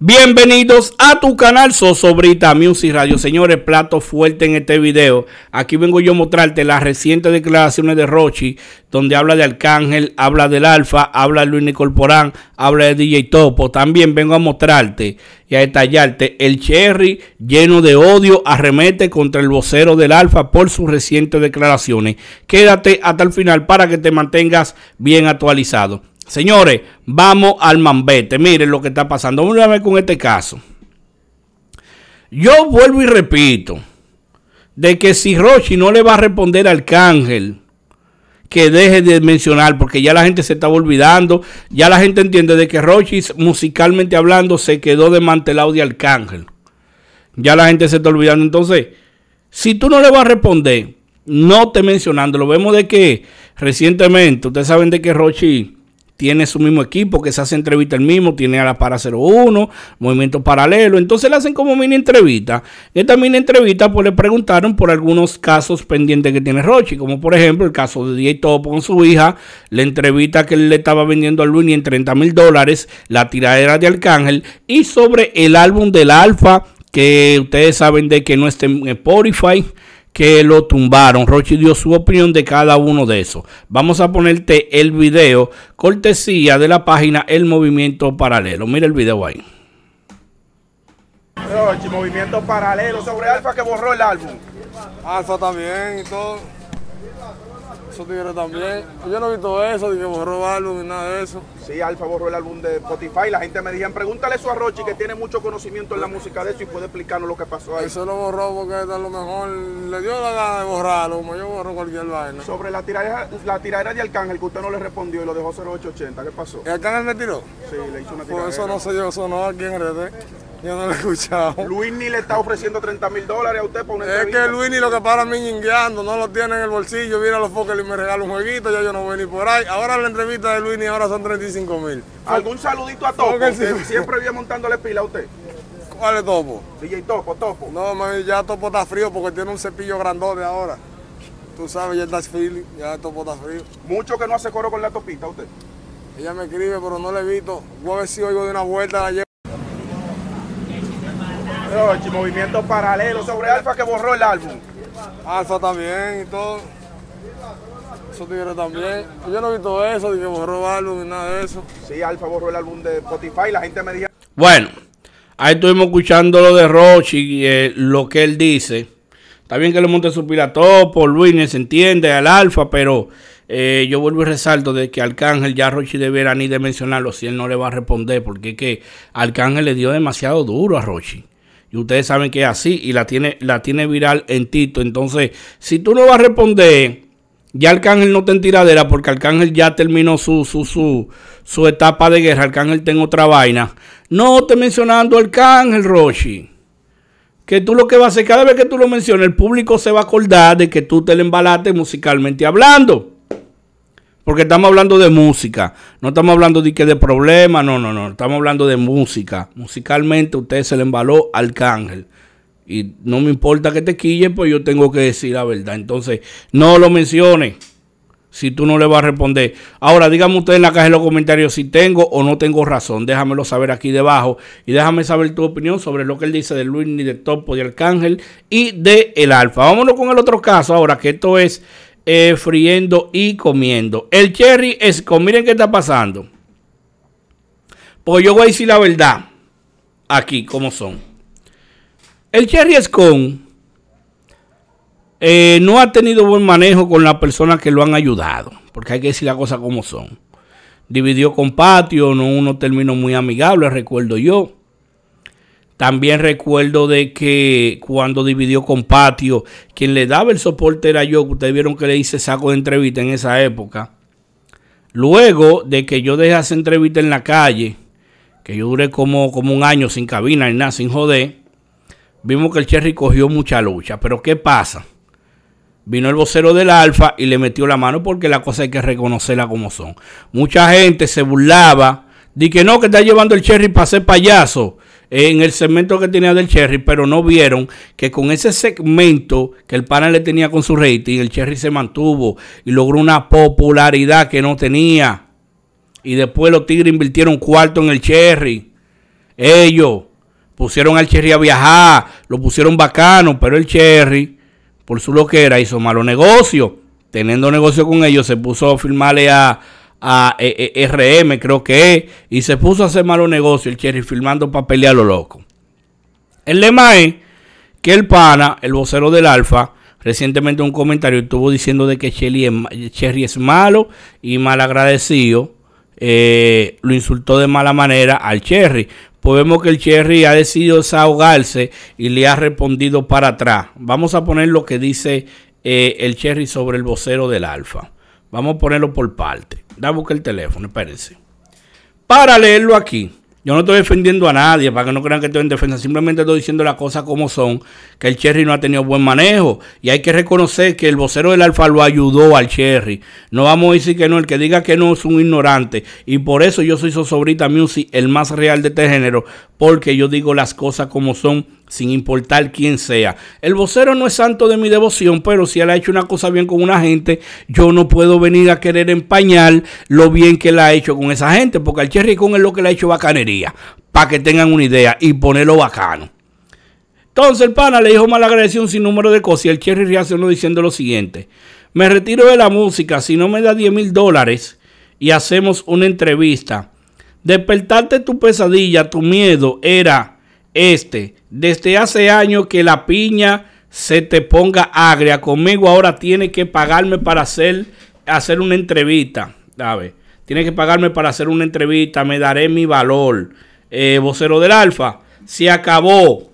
Bienvenidos a tu canal Sosobrita Music Radio. Señores, plato fuerte en este video. Aquí vengo yo a mostrarte las recientes declaraciones de Rochi, donde habla de Arcángel, habla del Alfa, habla de Luis Nicolporán, habla de DJ Topo. También vengo a mostrarte y a detallarte el Cherry lleno de odio arremete contra el vocero del Alfa por sus recientes declaraciones. Quédate hasta el final para que te mantengas bien actualizado. Señores, vamos al mambete. Miren lo que está pasando. Vamos a ver con este caso. Yo vuelvo y repito de que si Rochi no le va a responder al cángel, que deje de mencionar, porque ya la gente se estaba olvidando, ya la gente entiende de que Rochi, musicalmente hablando, se quedó desmantelado de Arcángel. Ya la gente se está olvidando. Entonces, si tú no le vas a responder, no te mencionando. Lo vemos de que recientemente, ustedes saben de que Rochi tiene su mismo equipo, que se hace entrevista el mismo, tiene a la para 01, movimiento paralelo. Entonces le hacen como mini entrevista. esta mini entrevista, pues le preguntaron por algunos casos pendientes que tiene Rochi, como por ejemplo el caso de DJ Topo con su hija, la entrevista que él le estaba vendiendo a Luini en 30 mil dólares, la tiradera de Arcángel y sobre el álbum del Alfa, que ustedes saben de que no está en Spotify que lo tumbaron. Rochi dio su opinión de cada uno de esos. Vamos a ponerte el video cortesía de la página El Movimiento Paralelo. Mira el video ahí. Rochi, Movimiento Paralelo sobre Alfa que borró el álbum. Alfa también y todo también. Yo no he visto eso, ni que borró álbum ni nada de eso. Sí, Alfa borró el álbum de Spotify. La gente me dijeron, pregúntale eso a Rochi, que tiene mucho conocimiento en la música de eso y puede explicarnos lo que pasó ahí. Eso lo borró porque a lo mejor le dio la gana de borrarlo, como yo borro cualquier vaina. Sobre la tiradera, la tiradera de Arcángel, que usted no le respondió y lo dejó 0880, ¿qué pasó? ¿El Arcángel me tiró? Sí, le hizo una tiradera. Pues Por eso no sé yo, eso no aquí en RD. Eh? Yo no lo he escuchado. Luis ni le está ofreciendo 30 mil dólares a usted para una entrevista? Es que Luis ni lo que para mí ñingueando, no lo tiene en el bolsillo. Viene a los focos y me regala un jueguito, ya yo no voy ni por ahí. Ahora la entrevista de Luis ni ahora son 35 mil. ¿Algún saludito a Topo? siempre viene montándole pila a usted. ¿Cuál es Topo? DJ Topo, Topo. No, mami, ya Topo está frío porque tiene un cepillo grandote ahora. Tú sabes, ya está frío, ya Topo está frío. Mucho que no hace coro con la topita usted. Ella me escribe, pero no le evito. Voy a ver si oigo de una vuelta, la Rochi, movimiento paralelo sobre Alfa que borró el álbum. Alfa también y todo. eso tigre también. Yo no he visto eso, de que borró el álbum y nada de eso. Sí, Alfa borró el álbum de Spotify, la gente me dijo. Bueno, ahí estuvimos escuchando lo de Rochi, eh, lo que él dice. Está bien que le monte su piratopo, Luis, se entiende, al Alfa, pero eh, yo vuelvo y resalto de que Arcángel ya Rochi debiera ni de mencionarlo si él no le va a responder, porque es que Arcángel le dio demasiado duro a Rochi. Y ustedes saben que es así y la tiene, la tiene viral en Tito. Entonces, si tú no vas a responder, ya Arcángel no te en tiradera porque Arcángel ya terminó su, su, su, su etapa de guerra. Arcángel tengo otra vaina. No te mencionando Arcángel, Roshi. Que tú lo que vas a hacer, cada vez que tú lo mencionas, el público se va a acordar de que tú te le embalaste musicalmente hablando. Porque estamos hablando de música. No estamos hablando de que de problema. No, no, no. Estamos hablando de música. Musicalmente usted se le embaló al cángel. Y no me importa que te quille, pues yo tengo que decir la verdad. Entonces, no lo mencione. Si tú no le vas a responder. Ahora, dígame usted en la caja de los comentarios si tengo o no tengo razón. Déjamelo saber aquí debajo. Y déjame saber tu opinión sobre lo que él dice de Luis, ni de Topo, de Arcángel y de El Alfa. Vámonos con el otro caso ahora, que esto es friendo y comiendo. El cherry es, miren que está pasando. Pues yo voy a decir la verdad. Aquí, como son. El cherry escon eh, no ha tenido buen manejo con las personas que lo han ayudado. Porque hay que decir la cosa como son. Dividió con patio, no uno terminó muy amigable, recuerdo yo. También recuerdo de que cuando dividió con Patio, quien le daba el soporte era yo, que ustedes vieron que le hice saco de entrevista en esa época. Luego de que yo dejé esa entrevista en la calle, que yo duré como, como un año sin cabina ni nada, sin joder, vimos que el Cherry cogió mucha lucha. Pero ¿qué pasa? Vino el vocero del Alfa y le metió la mano porque la cosa hay que reconocerla como son. Mucha gente se burlaba, de que no, que está llevando el Cherry para ser payaso en el segmento que tenía del Cherry, pero no vieron que con ese segmento que el panel le tenía con su rating, el Cherry se mantuvo y logró una popularidad que no tenía. Y después los Tigres invirtieron cuarto en el Cherry. Ellos pusieron al Cherry a viajar, lo pusieron bacano, pero el Cherry, por su loquera, hizo malo negocio Teniendo negocio con ellos, se puso a firmarle a a e, e, RM, creo que es, y se puso a hacer malo negocio el Cherry filmando para a lo loco. El lema es que el pana, el vocero del Alfa, recientemente un comentario estuvo diciendo de que Cherry es malo y mal agradecido eh, lo insultó de mala manera al Cherry. Pues vemos que el Cherry ha decidido desahogarse y le ha respondido para atrás. Vamos a poner lo que dice eh, el Cherry sobre el vocero del Alfa. Vamos a ponerlo por parte. Da que el teléfono, espérense. Para leerlo aquí. Yo no estoy defendiendo a nadie, para que no crean que estoy en defensa, simplemente estoy diciendo las cosas como son, que el Cherry no ha tenido buen manejo y hay que reconocer que el vocero del Alfa lo ayudó al Cherry. No vamos a decir que no, el que diga que no es un ignorante y por eso yo soy Sosobrita Music, el más real de este género, porque yo digo las cosas como son sin importar quién sea. El vocero no es santo de mi devoción, pero si él ha hecho una cosa bien con una gente, yo no puedo venir a querer empañar lo bien que él ha hecho con esa gente, porque el Cherry Con es lo que le ha hecho bacanería, para que tengan una idea y ponerlo bacano. Entonces el pana le dijo malagradecido sin número de cosas y el Cherry reaccionó diciendo lo siguiente, me retiro de la música, si no me da 10 mil dólares y hacemos una entrevista. Despertarte tu pesadilla, tu miedo era este desde hace años que la piña se te ponga agria. Conmigo ahora tiene que pagarme para hacer, hacer una entrevista. ¿Sabes? Tiene que pagarme para hacer una entrevista. Me daré mi valor. Eh, vocero del Alfa. Se acabó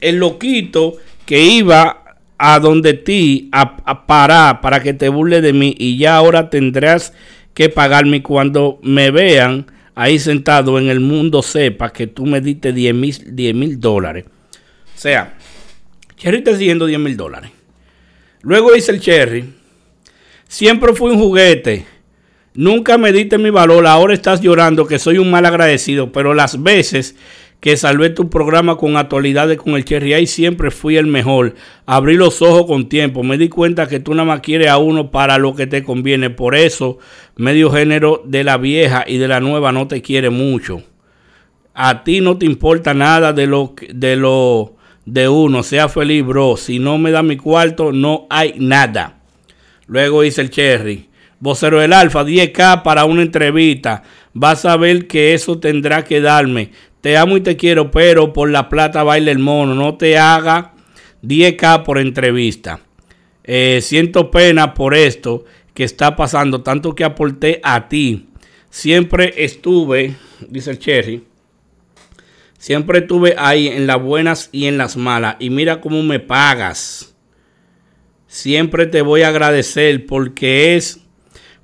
el loquito que iba a donde ti a, a parar para que te burle de mí. Y ya ahora tendrás que pagarme cuando me vean ahí sentado en el mundo sepa que tú me diste 10 mil dólares. O sea, Cherry está siguiendo 10 mil dólares. Luego dice el Cherry, siempre fui un juguete, nunca me diste mi valor, ahora estás llorando que soy un mal agradecido, pero las veces que salvé tu programa con actualidades con el Cherry Ahí siempre fui el mejor. Abrí los ojos con tiempo, me di cuenta que tú nada más quieres a uno para lo que te conviene. Por eso, medio género de la vieja y de la nueva no te quiere mucho. A ti no te importa nada de lo de lo de uno. Sea feliz, bro. Si no me da mi cuarto, no hay nada. Luego dice el Cherry. Vocero del Alfa, 10K para una entrevista. Vas a ver que eso tendrá que darme te amo y te quiero, pero por la plata baila el mono. No te haga 10K por entrevista. Eh, siento pena por esto que está pasando, tanto que aporté a ti. Siempre estuve, dice el Cherry, siempre estuve ahí en las buenas y en las malas. Y mira cómo me pagas. Siempre te voy a agradecer porque es,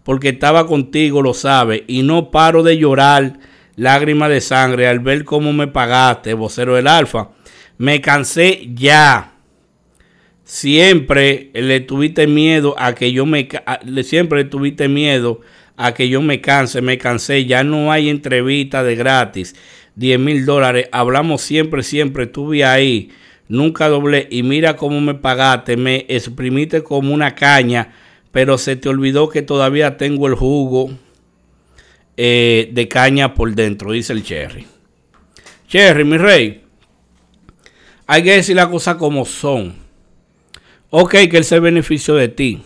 porque estaba contigo, lo sabe. Y no paro de llorar lágrima de sangre al ver cómo me pagaste, vocero del Alfa. Me cansé ya. Siempre le tuviste miedo a que yo me siempre le tuviste miedo a que yo me canse, me cansé, ya no hay entrevista de gratis. 10 mil dólares, hablamos siempre, siempre, estuve ahí, nunca doblé y mira cómo me pagaste, me exprimiste como una caña, pero se te olvidó que todavía tengo el jugo. Eh, de caña por dentro, dice el Cherry. Cherry, mi rey, hay que decir las cosas como son. Ok, que él se benefició de ti,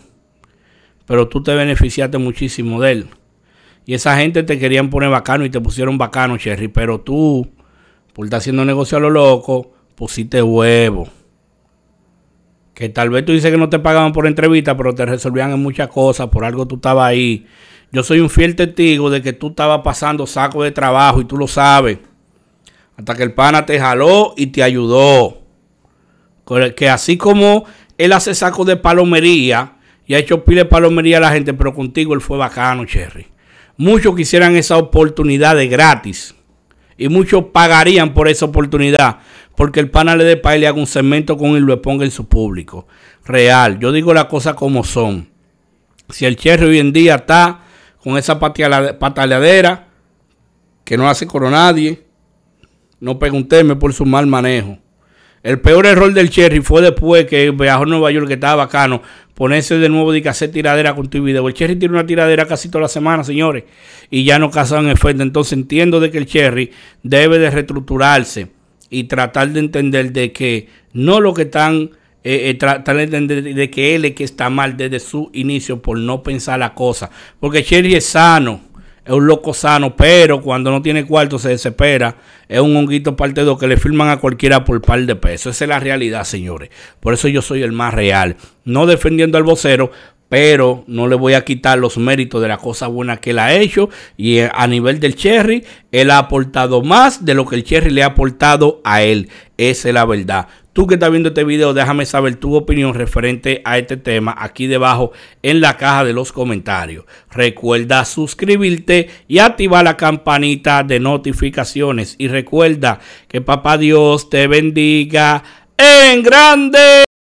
pero tú te beneficiaste muchísimo de él. Y esa gente te querían poner bacano y te pusieron bacano, Cherry, pero tú, por estar haciendo negocio a lo loco, pusiste huevo. Que tal vez tú dices que no te pagaban por entrevista, pero te resolvían en muchas cosas, por algo tú estabas ahí yo soy un fiel testigo de que tú estabas pasando saco de trabajo y tú lo sabes. Hasta que el pana te jaló y te ayudó. Que así como él hace saco de palomería y ha hecho pile de palomería a la gente, pero contigo él fue bacano, Cherry. Muchos quisieran esa oportunidad de gratis. Y muchos pagarían por esa oportunidad. Porque el pana le dé pa' y le haga un segmento con él y lo ponga en su público. Real. Yo digo las cosas como son. Si el Cherry hoy en día está con esa pataleadera que no hace con nadie. No preguntéme por su mal manejo. El peor error del Cherry fue después que viajó a Nueva York, que estaba bacano, ponerse de nuevo de hacer tiradera con tu video. El Cherry tiene una tiradera casi toda la semana, señores, y ya no cazan efecto. Entonces entiendo de que el Cherry debe de reestructurarse y tratar de entender de que no lo que están eh, eh, tratar de, de, que él es que está mal desde su inicio por no pensar la cosa. Porque Cherry es sano, es un loco sano, pero cuando no tiene cuarto se desespera. Es un honguito parte que le firman a cualquiera por par de pesos. Esa es la realidad, señores. Por eso yo soy el más real. No defendiendo al vocero, pero no le voy a quitar los méritos de la cosa buena que él ha hecho. Y eh, a nivel del Cherry, él ha aportado más de lo que el Cherry le ha aportado a él. Esa es la verdad. Tú que estás viendo este video, déjame saber tu opinión referente a este tema aquí debajo en la caja de los comentarios. Recuerda suscribirte y activar la campanita de notificaciones. Y recuerda que Papá Dios te bendiga en grande.